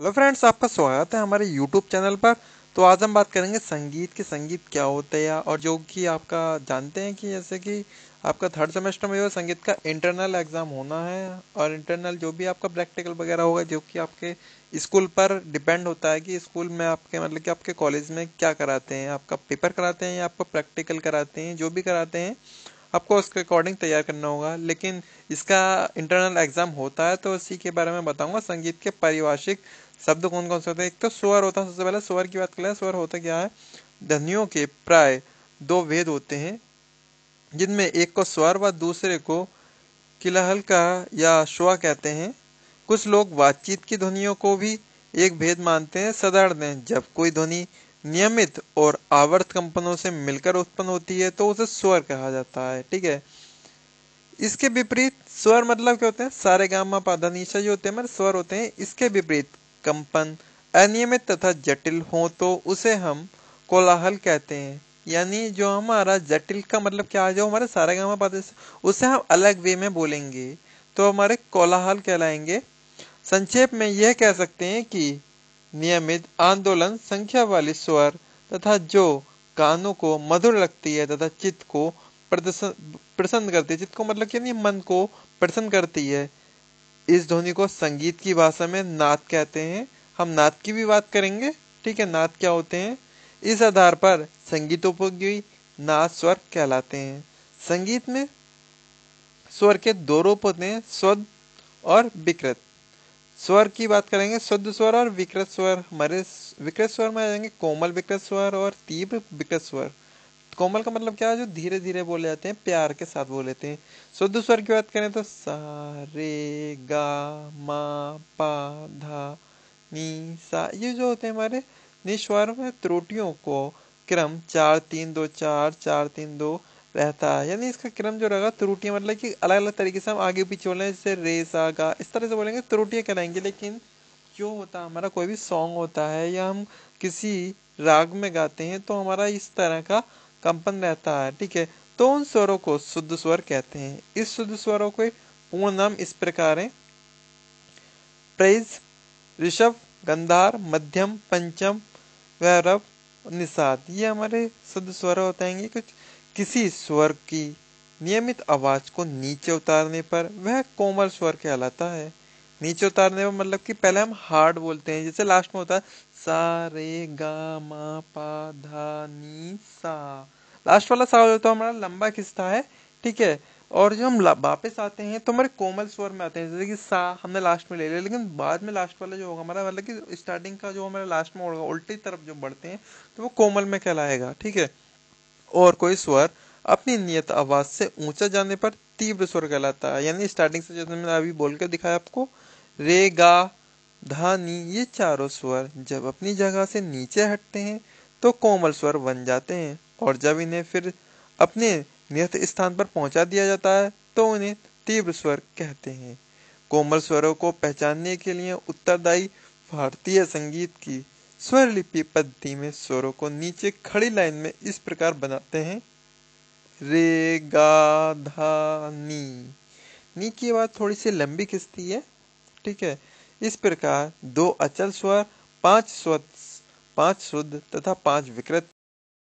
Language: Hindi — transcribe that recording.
हेलो फ्रेंड्स आपका स्वागत है हमारे यूट्यूब चैनल पर तो आज हम बात करेंगे संगीत के संगीत क्या होते हैं और जो कि आपका जानते हैं कि जैसे कि आपका थर्ड सेमेस्टर में जो संगीत का इंटरनल एग्ज़ाम होना है और इंटरनल जो भी आपका प्रैक्टिकल वगैरह होगा जो कि आपके स्कूल पर डिपेंड होता है कि स्कूल में आपके मतलब कि आपके कॉलेज में क्या कराते हैं आपका पेपर कराते हैं या आपका प्रैक्टिकल कराते हैं जो भी कराते हैं आपको उसके अकॉर्डिंग तैयार करना होगा लेकिन इसका इंटरनल एग्जाम होता है तो उसी के बारे में बताऊंगा संगीत के पारिभाषिक शब्द कौन कौन से होते हैं एक तो स्वर होता है सबसे पहले स्वर की बात कर करें स्वर होता क्या है ध्वनियों के प्राय दो भेद होते हैं जिनमें एक को स्वर व दूसरे को किलहल का या शुआ कहते हैं कुछ लोग बातचीत की ध्वनियों को भी एक भेद मानते हैं सदर्ण जब कोई ध्वनि नियमित और आवर्त कंपनों से मिलकर उत्पन्न होती है तो उसे स्वर कहा जाता है ठीक है इसके विपरीत स्वर मतलब क्या होते हैं सारे गामा पादा पाधानीशा जो होते हैं मतलब स्वर होते हैं इसके विपरीत कंपन अनियमित तथा जटिल हो तो उसे हम कोलाहल कहते हैं यानी जो हमारा जटिल का मतलब क्या आ जो हमारे सारे गामा पाधानीशा उसे हम अलग वे में बोलेंगे तो हमारे कोलाहल कहलाएंगे संक्षेप में यह कह सकते हैं कि नियमित आंदोलन संख्या वाली स्वर तथा जो कानों को मधुर लगती है तथा चित्त को प्रसन्न करती है चित्त को मतलब क्या मन को प्रसन्न करती है इस ध्वनि को संगीत की भाषा में नाद कहते हैं हम नाद की भी बात करेंगे ठीक है नाद क्या होते हैं इस आधार पर संगीतोपयोगी नाद स्वर कहलाते हैं संगीत में स्वर के दो रूप होते हैं स्वद और विकृत स्वर की बात करेंगे शुद्ध स्वर और विकृत स्वर हमारे विकृत स्वर में आ जाएंगे कोमल विकृत स्वर और तीव्र विकृत स्वर कोमल का मतलब क्या है जो धीरे धीरे बोले जाते हैं प्यार के साथ बोले जाते हैं शुद्ध स्वर की बात करें तो सारे गा मा पा धा नी सा ये जो होते हैं हमारे निस्वर में त्रुटियों को क्रम चार तीन दो चार चार तीन दो रहता है यानी इसका क्रम जो रहेगा त्रुटियाँ मतलब कि अलग अलग तरीके से हम आगे पीछे बोलें जैसे रेस आगा इस तरह से बोलेंगे त्रुटियाँ कराएंगे लेकिन जो होता है हमारा कोई भी सॉन्ग होता है या हम किसी राग में गाते हैं तो हमारा इस तरह का कंपन रहता है ठीक है तो उन स्वरों को शुद्ध स्वर कहते हैं इस शुद्ध स्वरों के पूर्ण नाम इस प्रकार है प्रेज ऋषभ गंधार मध्यम पंचम वैरव निषाद ये हमारे शुद्ध स्वर होते हैं कुछ किसी स्वर की नियमित आवाज को नीचे उतारने पर वह कोमल स्वर कहलाता है नीचे उतारने पर मतलब कि पहले हम हार्ड बोलते हैं जैसे लास्ट में होता है सा रे गा मा पा धा नी सा लास्ट वाला सा होता तो है हमारा लंबा किस्ता है ठीक है और जो हम वापस आते हैं तो हमारे कोमल स्वर में आते हैं जैसे कि सा हमने लास्ट में ले लिया लेकिन बाद में लास्ट वाला जो होगा हमारा मतलब कि स्टार्टिंग का जो हमारा लास्ट में होगा उल्टी तरफ जो बढ़ते हैं तो वो कोमल में कहलाएगा ठीक है और कोई स्वर अपनी नियत आवाज से ऊंचा जाने पर तीव्र स्वर कहलाता है यानी स्टार्टिंग से जैसे मैंने अभी बोलकर दिखाया आपको रे गा धानी ये चारों स्वर जब अपनी जगह से नीचे हटते हैं तो कोमल स्वर बन जाते हैं और जब इन्हें फिर अपने नियत स्थान पर पहुंचा दिया जाता है तो उन्हें तीव्र स्वर कहते हैं कोमल स्वरों को पहचानने के लिए उत्तरदायी भारतीय संगीत की स्वरलिपि पद्धति में स्वरों को नीचे खड़ी लाइन में इस प्रकार बनाते हैं रे गा धा नी नी की आवाज थोड़ी सी लंबी खिंचती है ठीक है इस प्रकार दो अचल स्वर पांच स्वर पांच शुद्ध तथा पांच विकृत